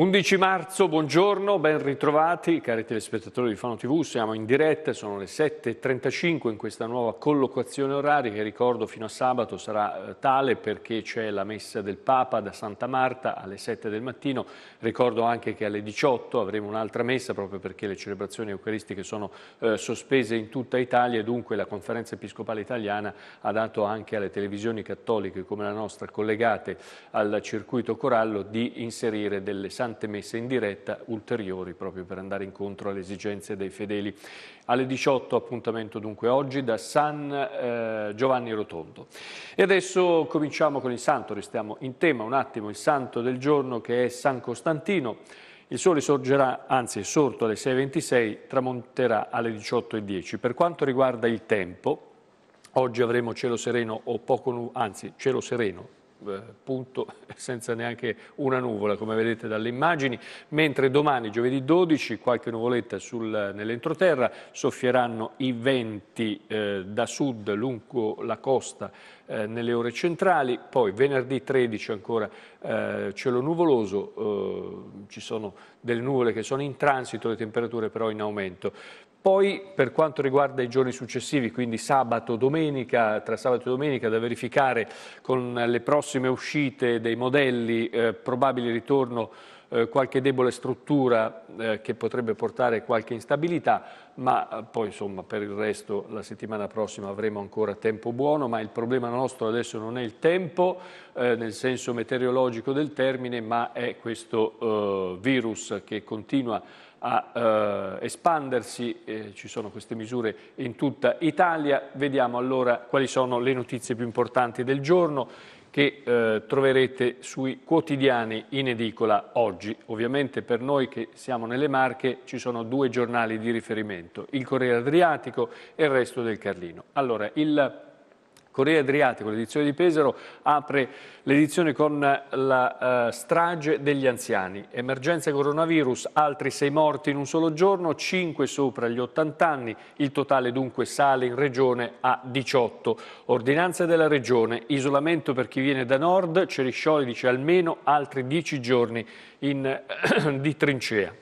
11 marzo, buongiorno, ben ritrovati cari telespettatori di Fano TV, siamo in diretta, sono le 7.35 in questa nuova collocazione oraria che ricordo fino a sabato sarà eh, tale perché c'è la messa del Papa da Santa Marta alle 7 del mattino, ricordo anche che alle 18 avremo un'altra messa proprio perché le celebrazioni eucaristiche sono eh, sospese in tutta Italia e dunque la conferenza episcopale italiana ha dato anche alle televisioni cattoliche come la nostra collegate al circuito corallo di inserire delle sante tante messe in diretta ulteriori proprio per andare incontro alle esigenze dei fedeli. Alle 18 appuntamento dunque oggi da San eh, Giovanni Rotondo. E adesso cominciamo con il santo, restiamo in tema un attimo, il santo del giorno che è San Costantino. Il sole sorgerà, anzi è sorto alle 6.26, tramonterà alle 18.10. Per quanto riguarda il tempo, oggi avremo cielo sereno o poco, anzi cielo sereno, eh, punto senza neanche una nuvola come vedete dalle immagini, mentre domani giovedì 12 qualche nuvoletta nell'entroterra, soffieranno i venti eh, da sud lungo la costa eh, nelle ore centrali, poi venerdì 13 ancora eh, cielo nuvoloso, eh, ci sono delle nuvole che sono in transito, le temperature però in aumento. Poi per quanto riguarda i giorni successivi, quindi sabato, domenica, tra sabato e domenica da verificare con le prossime uscite dei modelli, eh, probabile ritorno eh, qualche debole struttura eh, che potrebbe portare qualche instabilità, ma eh, poi insomma per il resto la settimana prossima avremo ancora tempo buono, ma il problema nostro adesso non è il tempo eh, nel senso meteorologico del termine, ma è questo eh, virus che continua a a eh, espandersi, eh, ci sono queste misure in tutta Italia. Vediamo allora quali sono le notizie più importanti del giorno che eh, troverete sui quotidiani in edicola oggi. Ovviamente per noi che siamo nelle Marche ci sono due giornali di riferimento, il Corriere Adriatico e il Resto del Carlino. Allora, il Corriere Adriatico, l'edizione di Pesaro, apre l'edizione con la eh, strage degli anziani. Emergenza coronavirus, altri sei morti in un solo giorno, cinque sopra gli 80 anni, il totale dunque sale in regione a 18. Ordinanza della regione, isolamento per chi viene da nord, Ceriscioli dice almeno altri dieci giorni in, di trincea.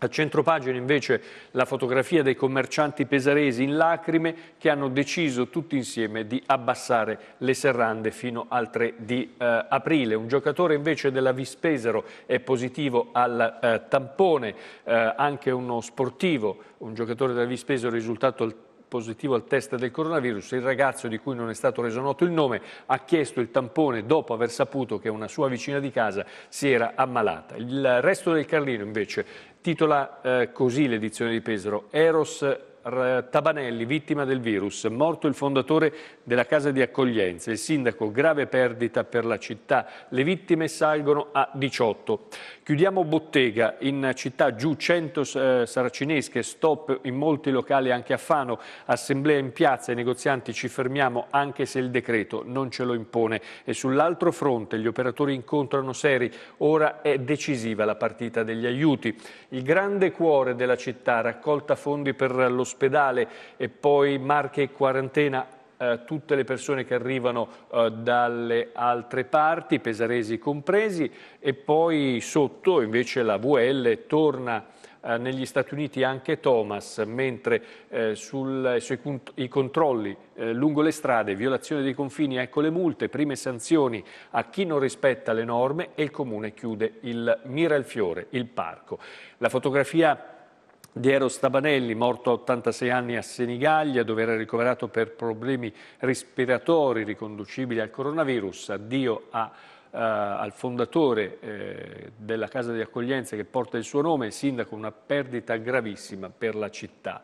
A centropagina invece la fotografia dei commercianti pesaresi in lacrime che hanno deciso tutti insieme di abbassare le serrande fino al 3 di eh, aprile. Un giocatore invece della Vispesaro è positivo al eh, tampone, eh, anche uno sportivo, un giocatore della Vispesaro risultato al positivo al test del coronavirus, il ragazzo di cui non è stato reso noto il nome ha chiesto il tampone dopo aver saputo che una sua vicina di casa si era ammalata. Il resto del Carlino invece titola eh, così l'edizione di Pesaro, Eros Tabanelli, vittima del virus, morto il fondatore della casa di accoglienza, il sindaco, grave perdita per la città, le vittime salgono a 18. Chiudiamo bottega, in città giù 100 eh, saracinesche, stop in molti locali anche a Fano, assemblea in piazza, i negozianti ci fermiamo anche se il decreto non ce lo impone. E sull'altro fronte gli operatori incontrano seri, ora è decisiva la partita degli aiuti. Il grande cuore della città raccolta fondi per lo spazio all'ospedale e poi Marche e quarantena eh, tutte le persone che arrivano eh, dalle altre parti, pesaresi compresi, e poi sotto invece la VL torna eh, negli Stati Uniti anche Thomas, mentre sui controlli lungo le strade, violazione dei confini, ecco le multe, prime sanzioni a chi non rispetta le norme e il comune chiude il Miralfiore, il parco. La fotografia Diero Stabanelli, morto a 86 anni a Senigallia, dove era ricoverato per problemi respiratori riconducibili al coronavirus, addio a Uh, al fondatore eh, della casa di accoglienza che porta il suo nome, il sindaco, una perdita gravissima per la città.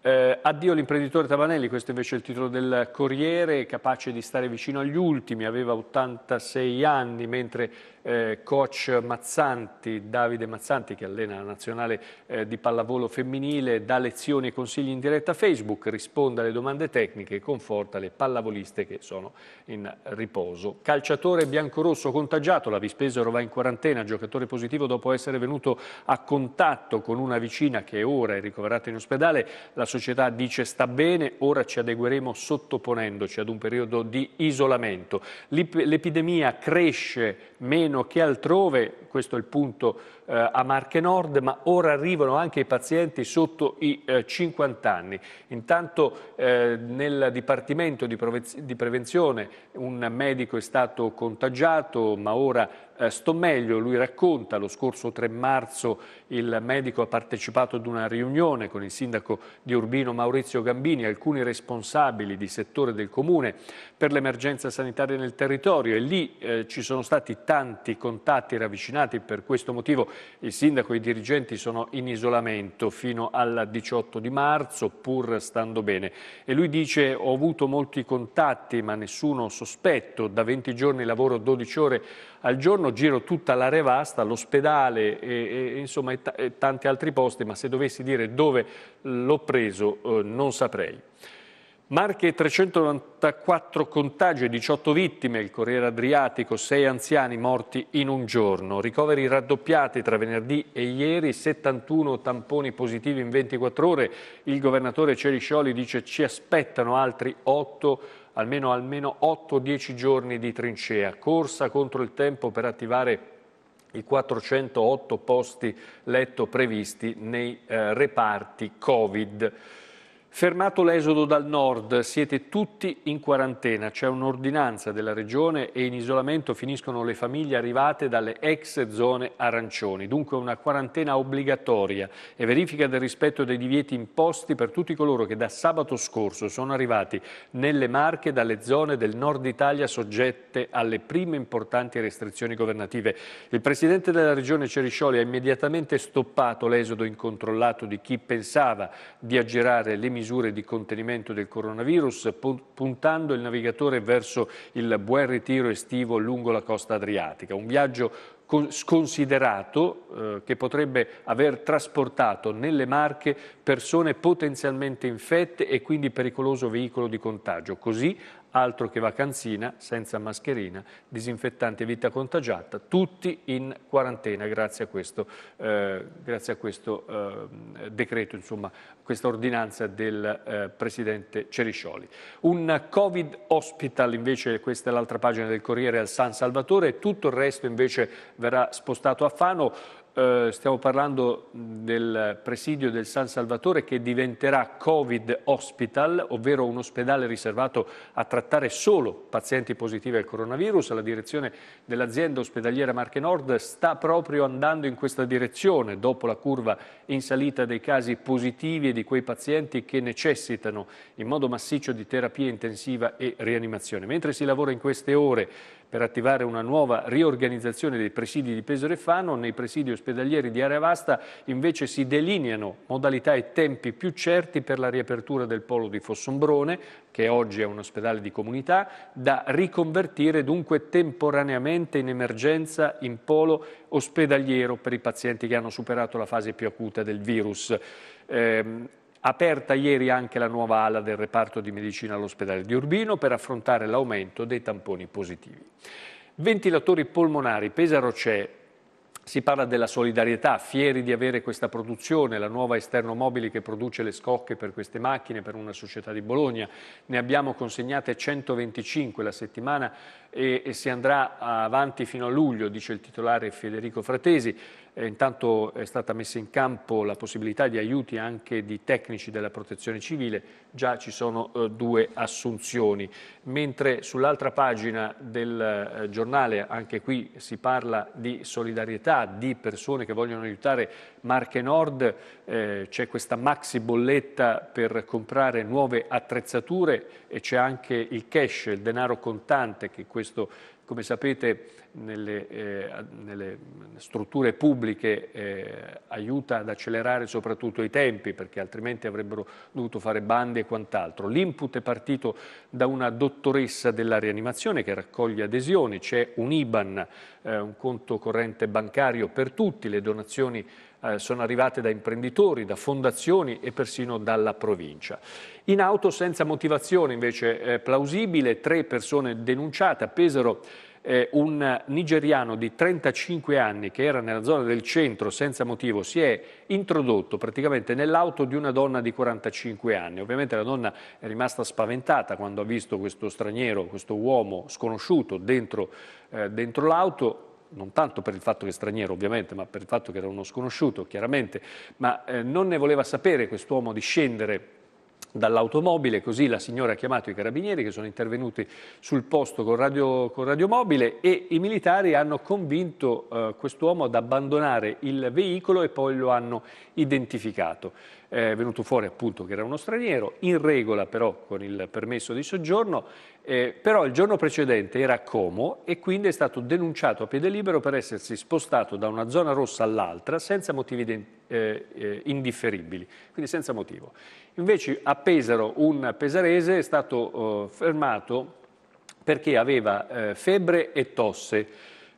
Eh, addio l'imprenditore Tavanelli, questo invece è il titolo del Corriere, capace di stare vicino agli ultimi, aveva 86 anni, mentre eh, coach Mazzanti, Davide Mazzanti che allena la nazionale eh, di pallavolo femminile, dà lezioni e consigli in diretta a Facebook, risponde alle domande tecniche e conforta le pallavoliste che sono in riposo. Calciatore biancorosso contagiato, la Vispesero va in quarantena, giocatore positivo dopo essere venuto a contatto con una vicina che ora è ricoverata in ospedale, la società dice sta bene, ora ci adegueremo sottoponendoci ad un periodo di isolamento. L'epidemia cresce meno meno che altrove, questo è il punto eh, a Marche Nord, ma ora arrivano anche i pazienti sotto i eh, 50 anni. Intanto eh, nel Dipartimento di, di Prevenzione un medico è stato contagiato, ma ora eh, sto meglio, lui racconta, lo scorso 3 marzo il medico ha partecipato ad una riunione con il sindaco di Urbino Maurizio Gambini, alcuni responsabili di settore del comune per l'emergenza sanitaria nel territorio e lì eh, ci sono stati tanti contatti ravvicinati, per questo motivo il sindaco e i dirigenti sono in isolamento fino al 18 di marzo, pur stando bene. E lui dice ho avuto molti contatti ma nessuno sospetto, da 20 giorni lavoro 12 ore al giorno, giro tutta l'area vasta, l'ospedale e, e, insomma, e, e tanti altri posti, ma se dovessi dire dove l'ho preso eh, non saprei. Marche 394 contagi e 18 vittime, il Corriere Adriatico, 6 anziani morti in un giorno, ricoveri raddoppiati tra venerdì e ieri, 71 tamponi positivi in 24 ore, il governatore Ceriscioli dice ci aspettano altri 8 almeno, almeno 8-10 giorni di trincea, corsa contro il tempo per attivare i 408 posti letto previsti nei eh, reparti Covid. Fermato l'esodo dal nord, siete tutti in quarantena, c'è un'ordinanza della regione e in isolamento finiscono le famiglie arrivate dalle ex zone arancioni, dunque una quarantena obbligatoria e verifica del rispetto dei divieti imposti per tutti coloro che da sabato scorso sono arrivati nelle Marche dalle zone del nord Italia soggette alle prime importanti restrizioni governative. Il presidente della regione Ceriscioli ha immediatamente stoppato l'esodo incontrollato di chi pensava di aggirare le misure misure di contenimento del coronavirus, puntando il navigatore verso il buon ritiro estivo lungo la costa adriatica. Un viaggio sconsiderato eh, che potrebbe aver trasportato nelle Marche persone potenzialmente infette e quindi pericoloso veicolo di contagio. Così altro che vacanzina, senza mascherina, disinfettanti e vita contagiata, tutti in quarantena grazie a questo, eh, grazie a questo eh, decreto, insomma, questa ordinanza del eh, Presidente Ceriscioli. Un Covid hospital invece, questa è l'altra pagina del Corriere al San Salvatore, tutto il resto invece verrà spostato a Fano, eh, stiamo parlando del presidio del San Salvatore che diventerà Covid Hospital, ovvero un ospedale riservato a trattare solo pazienti positivi al coronavirus. La direzione dell'azienda ospedaliera Marche Nord sta proprio andando in questa direzione, dopo la curva in salita dei casi positivi e di quei pazienti che necessitano in modo massiccio di terapia intensiva e rianimazione. Mentre si lavora in queste ore per attivare una nuova riorganizzazione dei presidi di Pesaro e Fano, nei presidi ospedalieri di area vasta invece si delineano modalità e tempi più certi per la riapertura del polo di Fossombrone, che oggi è un ospedale di comunità, da riconvertire dunque temporaneamente in emergenza in polo ospedaliero per i pazienti che hanno superato la fase più acuta del virus. Eh, aperta ieri anche la nuova ala del reparto di medicina all'ospedale di Urbino per affrontare l'aumento dei tamponi positivi. Ventilatori polmonari, Pesaro c'è, si parla della solidarietà, fieri di avere questa produzione, la nuova Esterno mobile che produce le scocche per queste macchine per una società di Bologna. Ne abbiamo consegnate 125 la settimana e, e si andrà avanti fino a luglio, dice il titolare Federico Fratesi. Eh, intanto è stata messa in campo la possibilità di aiuti anche di tecnici della protezione civile, già ci sono eh, due assunzioni. Mentre sull'altra pagina del eh, giornale, anche qui si parla di solidarietà, di persone che vogliono aiutare Marche Nord, eh, c'è questa maxi bolletta per comprare nuove attrezzature e c'è anche il cash, il denaro contante che questo questo, come sapete, nelle, eh, nelle strutture pubbliche eh, aiuta ad accelerare soprattutto i tempi, perché altrimenti avrebbero dovuto fare bande e quant'altro. L'input è partito da una dottoressa della rianimazione che raccoglie adesioni, c'è un IBAN, eh, un conto corrente bancario per tutti, le donazioni eh, sono arrivate da imprenditori, da fondazioni e persino dalla provincia. In auto senza motivazione invece eh, plausibile, tre persone denunciate appesero eh, un nigeriano di 35 anni che era nella zona del centro senza motivo si è introdotto praticamente nell'auto di una donna di 45 anni. Ovviamente la donna è rimasta spaventata quando ha visto questo straniero, questo uomo sconosciuto dentro, eh, dentro l'auto non tanto per il fatto che è straniero ovviamente, ma per il fatto che era uno sconosciuto chiaramente, ma eh, non ne voleva sapere quest'uomo di scendere dall'automobile, così la signora ha chiamato i carabinieri che sono intervenuti sul posto con, radio, con radiomobile e i militari hanno convinto eh, quest'uomo ad abbandonare il veicolo e poi lo hanno identificato è venuto fuori appunto che era uno straniero, in regola però con il permesso di soggiorno, eh, però il giorno precedente era a Como e quindi è stato denunciato a piede libero per essersi spostato da una zona rossa all'altra senza motivi de, eh, eh indifferibili, quindi senza motivo. Invece a Pesaro un pesarese è stato eh, fermato perché aveva eh, febbre e tosse.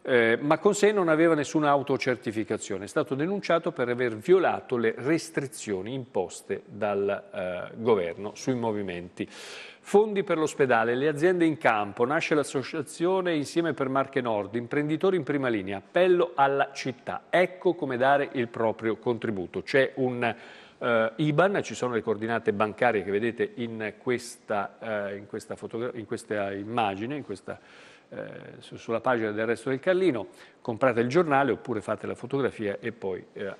Eh, ma con sé non aveva nessuna autocertificazione. È stato denunciato per aver violato le restrizioni imposte dal eh, governo sui movimenti. Fondi per l'ospedale, le aziende in campo, nasce l'associazione Insieme per Marche Nord, imprenditori in prima linea, appello alla città. Ecco come dare il proprio contributo. C'è un Uh, IBAN, ci sono le coordinate bancarie che vedete in questa, uh, in questa, in questa immagine, in questa eh, sulla pagina del resto del Callino, comprate il giornale oppure fate la fotografia e poi eh, eh,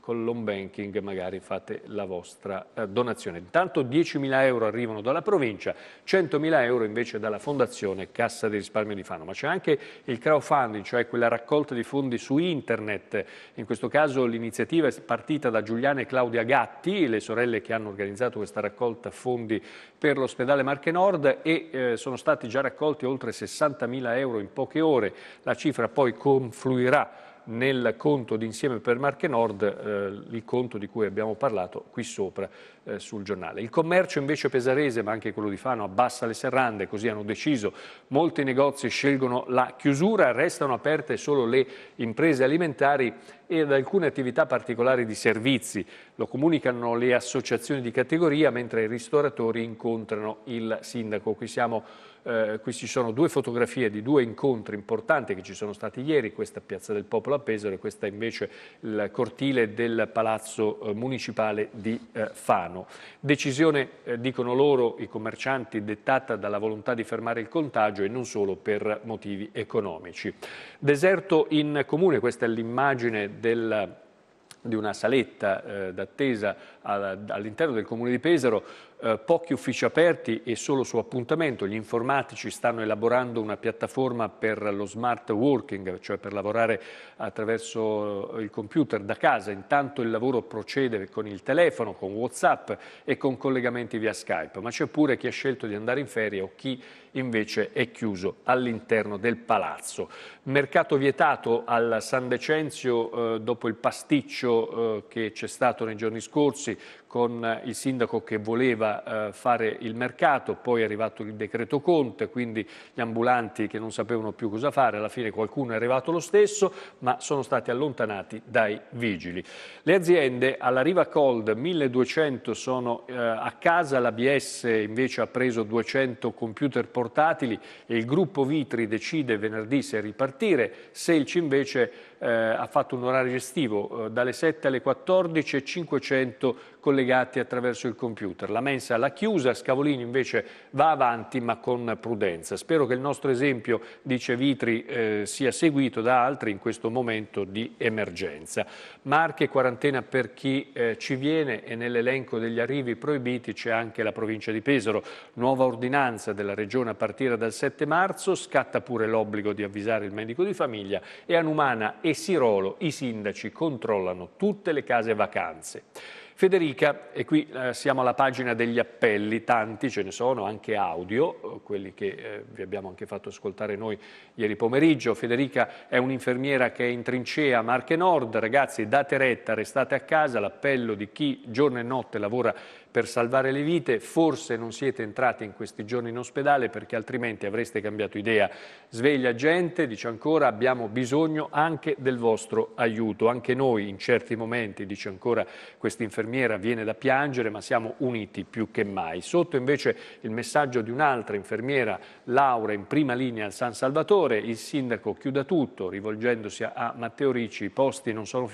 con l'home banking magari fate la vostra eh, donazione. Intanto 10.000 euro arrivano dalla provincia, 100.000 euro invece dalla fondazione Cassa di risparmio di Fano, ma c'è anche il crowdfunding, cioè quella raccolta di fondi su internet, in questo caso l'iniziativa è partita da Giuliana e Claudia Gatti, le sorelle che hanno organizzato questa raccolta fondi per l'ospedale Marche Nord e eh, sono stati già raccolti oltre 60 60.000 euro in poche ore, la cifra poi confluirà nel conto d'insieme per Marche Nord, eh, il conto di cui abbiamo parlato qui sopra eh, sul giornale. Il commercio invece pesarese, ma anche quello di Fano, abbassa le serrande, così hanno deciso. Molti negozi scelgono la chiusura, restano aperte solo le imprese alimentari e ad alcune attività particolari di servizi. Lo comunicano le associazioni di categoria, mentre i ristoratori incontrano il sindaco. Qui siamo eh, qui ci sono due fotografie di due incontri importanti che ci sono stati ieri, questa Piazza del Popolo a Pesaro e questa invece il cortile del Palazzo eh, Municipale di eh, Fano. Decisione, eh, dicono loro, i commercianti, dettata dalla volontà di fermare il contagio e non solo per motivi economici. Deserto in comune, questa è l'immagine del di una saletta eh, d'attesa all'interno del comune di Pesaro, eh, pochi uffici aperti e solo su appuntamento. Gli informatici stanno elaborando una piattaforma per lo smart working, cioè per lavorare attraverso il computer da casa. Intanto il lavoro procede con il telefono, con Whatsapp e con collegamenti via Skype, ma c'è pure chi ha scelto di andare in ferie o chi invece è chiuso all'interno del palazzo. Mercato vietato al San Decenzio eh, dopo il pasticcio eh, che c'è stato nei giorni scorsi con il sindaco che voleva eh, fare il mercato, poi è arrivato il decreto Conte, quindi gli ambulanti che non sapevano più cosa fare, alla fine qualcuno è arrivato lo stesso, ma sono stati allontanati dai vigili. Le aziende alla riva Cold 1200 sono eh, a casa, l'ABS invece ha preso 200 computer portatili e il gruppo Vitri decide venerdì se ripartire, Selci invece eh, ha fatto un orario estivo eh, dalle 7 alle 14 e 500 collegati attraverso il computer. La mensa l'ha chiusa, Scavolini invece va avanti ma con prudenza. Spero che il nostro esempio, dice Vitri, eh, sia seguito da altri in questo momento di emergenza. Marche quarantena per chi eh, ci viene e nell'elenco degli arrivi proibiti c'è anche la provincia di Pesaro. Nuova ordinanza della regione a partire dal 7 marzo, scatta pure l'obbligo di avvisare il medico di famiglia e a Numana e Sirolo, i sindaci controllano tutte le case vacanze. Federica, e qui eh, siamo alla pagina degli appelli, tanti ce ne sono, anche audio, eh, quelli che eh, vi abbiamo anche fatto ascoltare noi ieri pomeriggio. Federica è un'infermiera che è in trincea a Marche Nord, ragazzi date retta, restate a casa, l'appello di chi giorno e notte lavora per salvare le vite, forse non siete entrati in questi giorni in ospedale perché altrimenti avreste cambiato idea. Sveglia gente, dice ancora, abbiamo bisogno anche del vostro aiuto. Anche noi in certi momenti, dice ancora questa infermiera, viene da piangere, ma siamo uniti più che mai. Sotto invece il messaggio di un'altra infermiera, Laura, in prima linea al San Salvatore, il sindaco chiuda tutto, rivolgendosi a Matteo Ricci, i posti non sono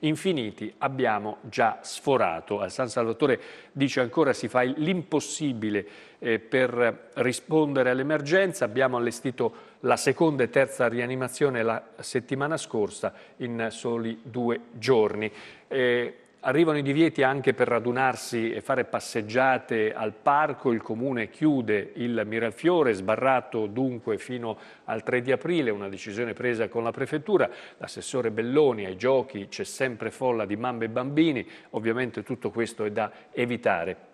infiniti, abbiamo già sforato. Al San Salvatore dice ancora si fa l'impossibile eh, per rispondere all'emergenza, abbiamo allestito la seconda e terza rianimazione la settimana scorsa in soli due giorni. Eh, Arrivano i divieti anche per radunarsi e fare passeggiate al parco, il comune chiude il Mirafiore, sbarrato dunque fino al 3 di aprile, una decisione presa con la prefettura, l'assessore Belloni ai giochi c'è sempre folla di mamme e bambini, ovviamente tutto questo è da evitare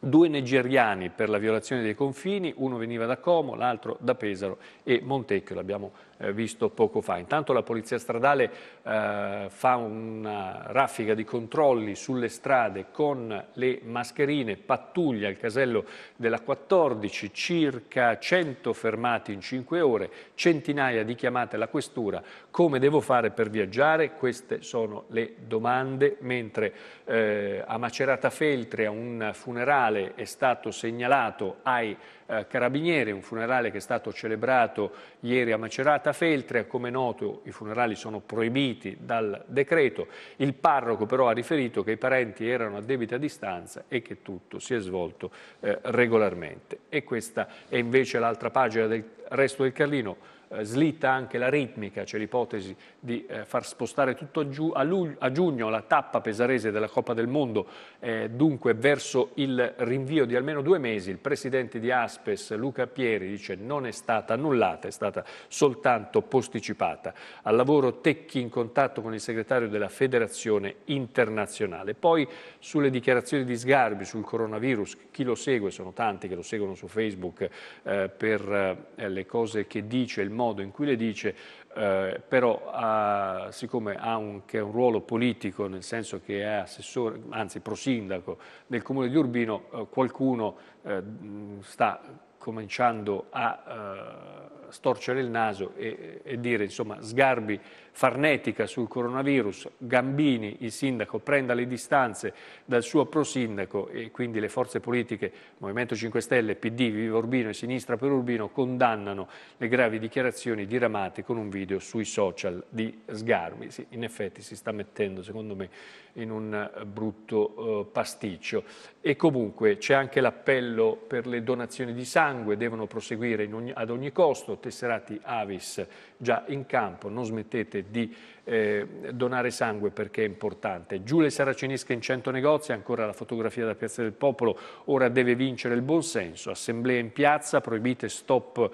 due nigeriani per la violazione dei confini, uno veniva da Como, l'altro da Pesaro e Montecchio, l'abbiamo visto. Eh, visto poco fa. Intanto la Polizia Stradale eh, fa una raffica di controlli sulle strade con le mascherine, pattuglia il casello della 14, circa 100 fermati in 5 ore, centinaia di chiamate alla questura, come devo fare per viaggiare? Queste sono le domande, mentre eh, a Macerata a un funerale è stato segnalato ai eh, Carabinieri, un funerale che è stato celebrato ieri a Macerata Feltre, come noto i funerali sono proibiti dal decreto, il parroco però ha riferito che i parenti erano a debita distanza e che tutto si è svolto eh, regolarmente. E questa è invece l'altra pagina del resto del Carlino, eh, slitta anche la ritmica, c'è cioè l'ipotesi di eh, far spostare tutto a, giu, a, luglio, a, giugno la tappa pesarese della Coppa del Mondo, eh, dunque verso il rinvio di almeno due mesi. Il presidente di Aspes, Luca Pieri, dice non è stata annullata, è stata soltanto posticipata. Al lavoro Tecchi in contatto con il segretario della Federazione Internazionale. Poi sulle dichiarazioni di Sgarbi sul coronavirus, chi lo segue, sono tanti che lo seguono su Facebook eh, per eh, le cose che dice il modo in cui le dice, eh, però ha, siccome ha un, un, ruolo politico, nel senso che è assessore, anzi prosindaco del comune di Urbino, eh, qualcuno eh, sta cominciando a eh, storcere il naso e, e dire insomma sgarbi farnetica sul coronavirus, Gambini, il sindaco, prenda le distanze dal suo prosindaco e quindi le forze politiche, Movimento 5 Stelle, PD, Viva Urbino e Sinistra per Urbino condannano le gravi dichiarazioni diramate con un video sui social di sgarbi. Sì, in effetti si sta mettendo secondo me in un eh, brutto eh, pasticcio e comunque c'è anche l'appello per le donazioni di sangue, devono proseguire ogni, ad ogni costo, tesserati Avis già in campo, non smettete di eh, donare sangue perché è importante. Giulia Saracinesca in 100 negozi, ancora la fotografia da Piazza del Popolo, ora deve vincere il buonsenso, assemblea in piazza, proibite stop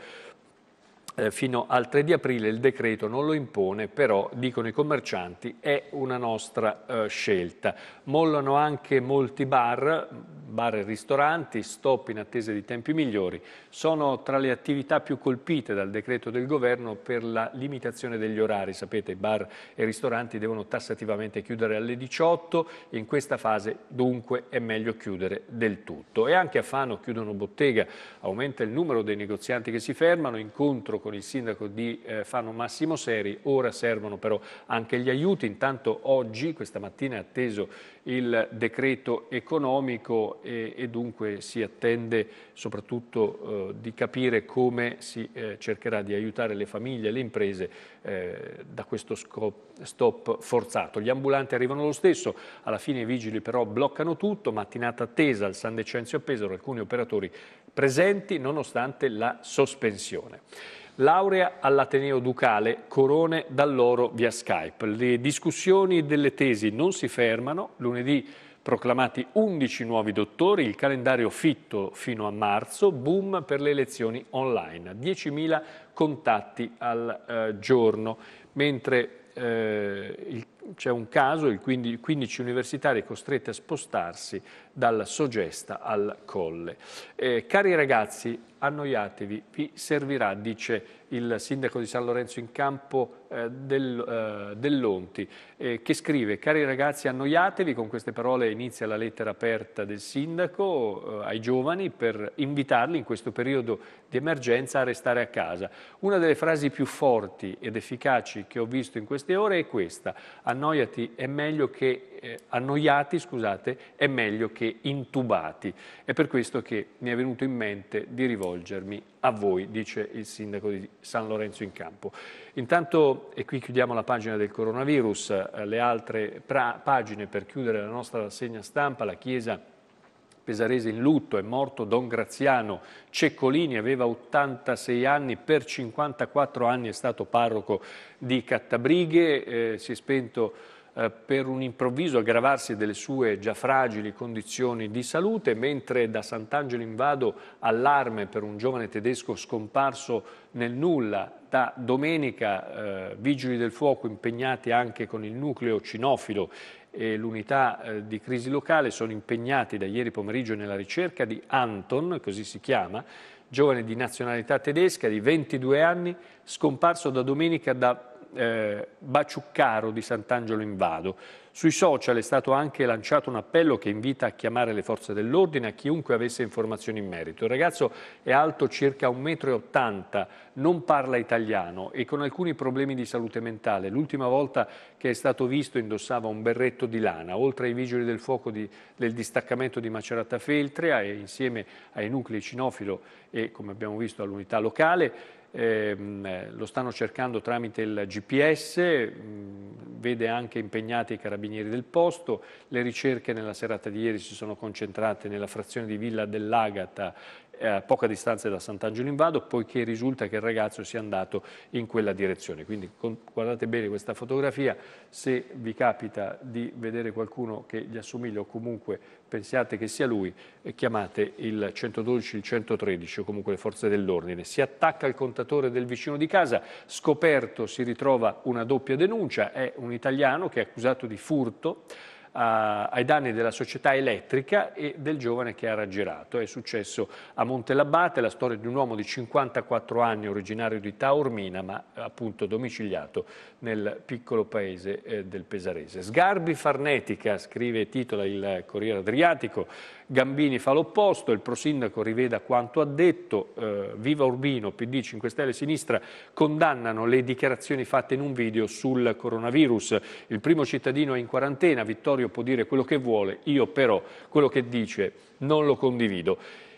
eh, fino al 3 di aprile il decreto non lo impone, però, dicono i commercianti, è una nostra eh, scelta. Mollano anche molti bar, bar e ristoranti, stop in attesa di tempi migliori. Sono tra le attività più colpite dal decreto del governo per la limitazione degli orari. Sapete, i bar e ristoranti devono tassativamente chiudere alle 18, in questa fase dunque è meglio chiudere del tutto. E anche a Fano chiudono bottega, aumenta il numero dei negozianti che si fermano, incontro con il sindaco di eh, Fano Massimo Seri, ora servono però anche gli aiuti, intanto oggi, questa mattina è atteso il decreto economico e, e dunque si attende soprattutto eh, di capire come si eh, cercherà di aiutare le famiglie e le imprese eh, da questo stop forzato. Gli ambulanti arrivano lo stesso, alla fine i vigili però bloccano tutto, mattinata attesa al San Decenzio a Pesaro, alcuni operatori presenti nonostante la sospensione. Laurea all'Ateneo Ducale, corone dall'oro via Skype. Le discussioni delle tesi non si fermano. Lunedì proclamati 11 nuovi dottori, il calendario fitto fino a marzo, boom per le lezioni online, 10.000 contatti al eh, giorno, mentre eh, il c'è un caso, il 15, 15 universitari costretti a spostarsi dalla Sogesta al Colle. Eh, cari ragazzi, annoiatevi, vi servirà, dice il sindaco di San Lorenzo in campo eh, del, eh, dell'Onti, eh, che scrive, cari ragazzi, annoiatevi, con queste parole inizia la lettera aperta del sindaco eh, ai giovani per invitarli in questo periodo di emergenza a restare a casa. Una delle frasi più forti ed efficaci che ho visto in queste ore è questa, annoiati è meglio che, eh, annoiati scusate, è meglio che intubati. È per questo che mi è venuto in mente di rivolgermi a voi, dice il sindaco di San Lorenzo in Campo. Intanto, e qui chiudiamo la pagina del coronavirus, eh, le altre pagine per chiudere la nostra rassegna stampa, la Chiesa Pesarese in lutto, è morto Don Graziano Ceccolini, aveva 86 anni, per 54 anni è stato parroco di Cattabrighe, eh, si è spento eh, per un improvviso aggravarsi delle sue già fragili condizioni di salute, mentre da Sant'Angelo in Vado allarme per un giovane tedesco scomparso nel nulla da domenica, eh, vigili del fuoco impegnati anche con il nucleo cinofilo e l'unità eh, di crisi locale sono impegnati da ieri pomeriggio nella ricerca di Anton, così si chiama, giovane di nazionalità tedesca di 22 anni, scomparso da domenica da eh, Baciuccaro di Sant'Angelo in Vado. Sui social è stato anche lanciato un appello che invita a chiamare le forze dell'ordine a chiunque avesse informazioni in merito. Il ragazzo è alto circa 1,80 m, non parla italiano e con alcuni problemi di salute mentale. L'ultima volta che è stato visto indossava un berretto di lana. Oltre ai vigili del fuoco di, del distaccamento di Macerata Feltrea e insieme ai nuclei Cinofilo e, come abbiamo visto, all'unità locale, Ehm, eh, lo stanno cercando tramite il GPS, mh, mm, vede anche impegnati i carabinieri del posto, le ricerche nella serata di ieri si sono concentrate nella frazione di Villa dell'Agata eh, a poca distanza da Sant'Angelo in Vado, poiché risulta che il ragazzo sia andato in quella direzione. Quindi guardate bene questa fotografia, se vi capita di vedere qualcuno che gli assomiglia o comunque pensiate che sia lui, eh, chiamate il 112, il 113 o comunque le forze dell'ordine. Si attacca il contatore del vicino di casa, scoperto si ritrova una doppia denuncia, è un italiano che è accusato di furto, a, eh, ai danni della società elettrica e del giovane che ha raggirato. È successo a Montelabbate la storia di un uomo di 54 anni originario di Taormina ma appunto domiciliato nel piccolo paese eh, del Pesarese. Sgarbi Farnetica, scrive e titola il Corriere Adriatico, Gambini fa l'opposto, il prosindaco riveda quanto ha detto, eh, Viva Urbino, PD, 5 Stelle, e Sinistra condannano le dichiarazioni fatte in un video sul coronavirus. Il primo cittadino è in quarantena, Vittorio può dire quello che vuole, io però quello che dice non lo condivido.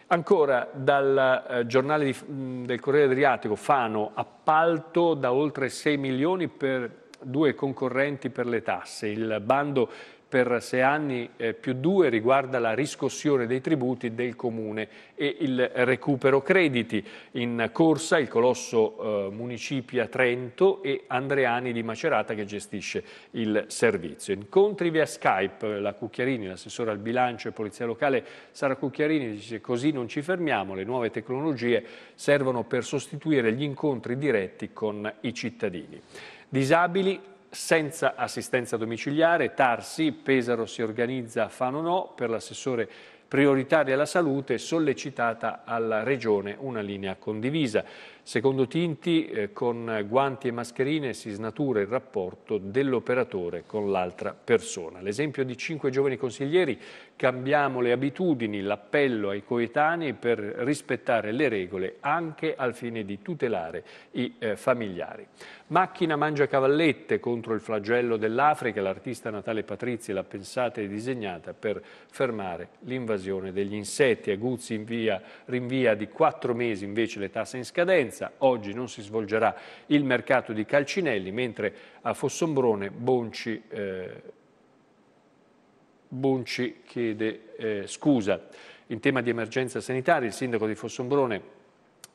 Ancora dal eh, giornale di, mh, mm, del Corriere Adriatico, Fano, appalto da oltre 6 milioni per due concorrenti per le tasse. Il bando per sei anni eh, più due riguarda la riscossione dei tributi del Comune e il recupero crediti. In corsa il colosso eh, Municipia Trento e Andreani di Macerata che gestisce il servizio. Incontri via Skype, la Cucchiarini, l'assessore al bilancio e polizia locale Sara Cucchiarini dice così non ci fermiamo, le nuove tecnologie servono per sostituire gli incontri diretti con i cittadini. Disabili senza assistenza domiciliare, Tarsi, Pesaro si organizza, Fano no, per l'assessore prioritario alla salute, sollecitata alla Regione una linea condivisa. Secondo Tinti, eh, con guanti e mascherine si snatura il rapporto dell'operatore con l'altra persona. L'esempio di cinque giovani consiglieri, cambiamo le abitudini, l'appello ai coetanei per rispettare le regole anche al fine di tutelare i eh, familiari. Macchina mangia cavallette contro il flagello dell'Africa, l'artista Natale Patrizia l'ha pensata e disegnata per fermare l'invasione degli insetti. Aguzzi rinvia di quattro mesi invece le tasse in scadenza, Vicenza oggi non si svolgerà il mercato di Calcinelli, mentre a Fossombrone Bonci, eh, Bonci chiede eh, scusa. In tema di emergenza sanitaria il sindaco di Fossombrone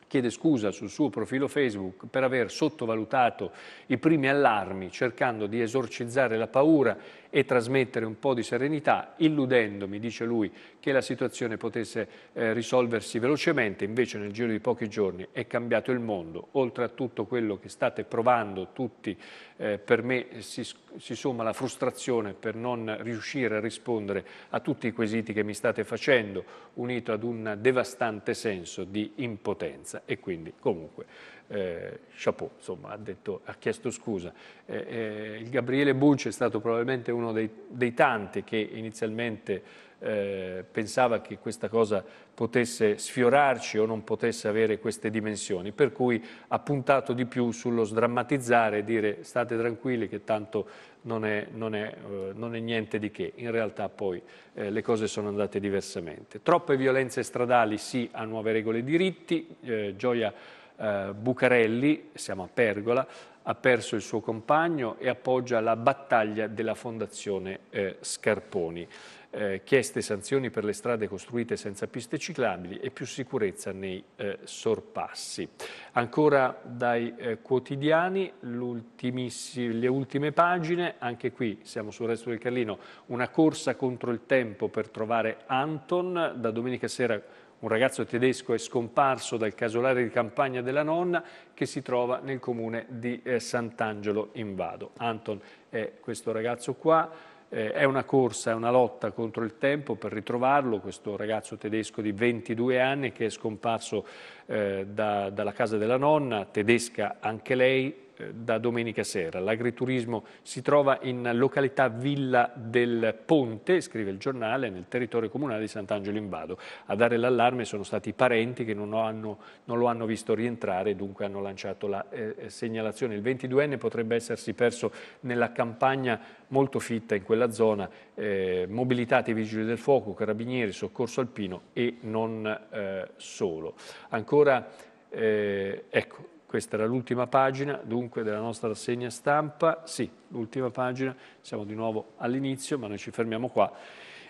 chiede scusa sul suo profilo Facebook per aver sottovalutato i primi allarmi cercando di esorcizzare la paura e trasmettere un po' di serenità, illudendomi, dice lui, che la situazione potesse eh, risolversi velocemente, invece nel giro di pochi giorni è cambiato il mondo, oltre a tutto quello che state provando tutti, eh, per me eh, si, si somma la frustrazione per non riuscire a rispondere a tutti i quesiti che mi state facendo, unito ad un devastante senso di impotenza e quindi comunque eh, chapeau, insomma, ha, detto, ha chiesto scusa. Eh, eh, il Gabriele Bunce è stato probabilmente uno uno dei, dei tanti che inizialmente eh, pensava che questa cosa potesse sfiorarci o non potesse avere queste dimensioni, per cui ha puntato di più sullo sdrammatizzare e dire state tranquilli che tanto non è, non è, eh, non è niente di che. In realtà poi eh, le cose sono andate diversamente. Troppe violenze stradali, sì, a nuove regole e diritti, eh, Gioia eh, Bucarelli, siamo a Pergola, ha perso il suo compagno e appoggia la battaglia della Fondazione eh, Scarponi. Eh, chieste sanzioni per le strade costruite senza piste ciclabili e più sicurezza nei eh, sorpassi. Ancora dai eh, quotidiani, le ultime pagine, anche qui siamo sul resto del Carlino, una corsa contro il tempo per trovare Anton, da domenica sera un ragazzo tedesco è scomparso dal casolare di campagna della nonna che si trova nel comune di eh, Sant'Angelo in Vado. Anton è questo ragazzo qua, eh, è una corsa, è una lotta contro il tempo per ritrovarlo, questo ragazzo tedesco di 22 anni che è scomparso eh, da, dalla casa della nonna, tedesca anche lei, da domenica sera. L'agriturismo si trova in località Villa del Ponte, scrive il giornale, nel territorio comunale di Sant'Angelo in Vado. A dare l'allarme sono stati i parenti che non, hanno, non, lo hanno visto rientrare e dunque hanno lanciato la eh, eh segnalazione. Il 22enne potrebbe essersi perso nella campagna molto fitta in quella zona, eh, mobilitati i vigili del fuoco, carabinieri, soccorso alpino e non eh, solo. Ancora, eh, ecco, questa era l'ultima pagina, dunque, della nostra rassegna stampa. Sì, l'ultima pagina, siamo di nuovo all'inizio, ma noi ci fermiamo qua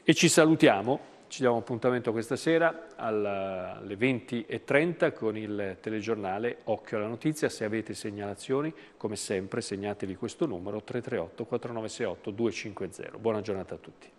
e ci salutiamo. Ci diamo appuntamento questa sera alle 20.30 con il telegiornale Occhio alla Notizia. Se avete segnalazioni, come sempre, segnatevi questo numero 338 4968 250. Buona giornata a tutti.